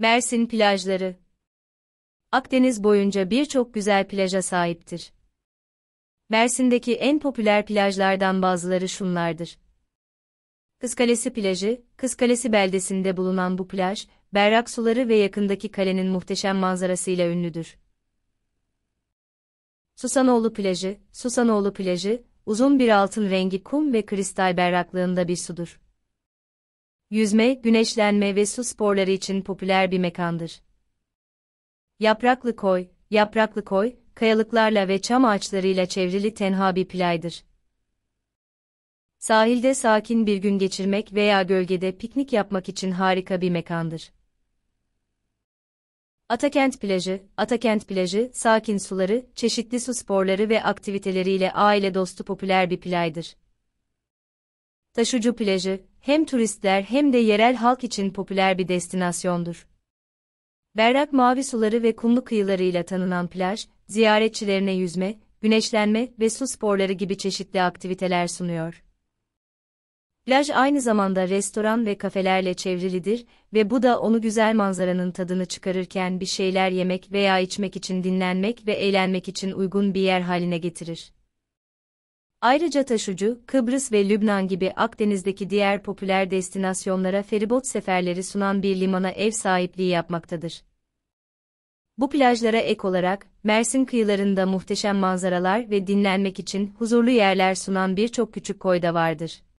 Mersin plajları Akdeniz boyunca birçok güzel plaja sahiptir. Mersin'deki en popüler plajlardan bazıları şunlardır. Kızkalesi plajı, Kızkalesi beldesinde bulunan bu plaj, berrak suları ve yakındaki kalenin muhteşem manzarasıyla ünlüdür. Susanoğlu plajı, Susanoğlu plajı, uzun bir altın rengi kum ve kristal berraklığında bir sudur. Yüzme, güneşlenme ve su sporları için popüler bir mekandır. Yapraklı koy, yapraklı koy, kayalıklarla ve çam ağaçlarıyla çevrili tenha bir playdır. Sahilde sakin bir gün geçirmek veya gölgede piknik yapmak için harika bir mekandır. Atakent Plajı, Atakent Plajı, sakin suları, çeşitli su sporları ve aktiviteleriyle aile dostu popüler bir plajdır. Taşucu Plajı, hem turistler hem de yerel halk için popüler bir destinasyondur. Berrak mavi suları ve kumlu kıyılarıyla tanınan plaj, ziyaretçilerine yüzme, güneşlenme ve su sporları gibi çeşitli aktiviteler sunuyor. Plaj aynı zamanda restoran ve kafelerle çevrilidir ve bu da onu güzel manzaranın tadını çıkarırken bir şeyler yemek veya içmek için dinlenmek ve eğlenmek için uygun bir yer haline getirir. Ayrıca Taşucu, Kıbrıs ve Lübnan gibi Akdeniz'deki diğer popüler destinasyonlara feribot seferleri sunan bir limana ev sahipliği yapmaktadır. Bu plajlara ek olarak, Mersin kıyılarında muhteşem manzaralar ve dinlenmek için huzurlu yerler sunan birçok küçük koy da vardır.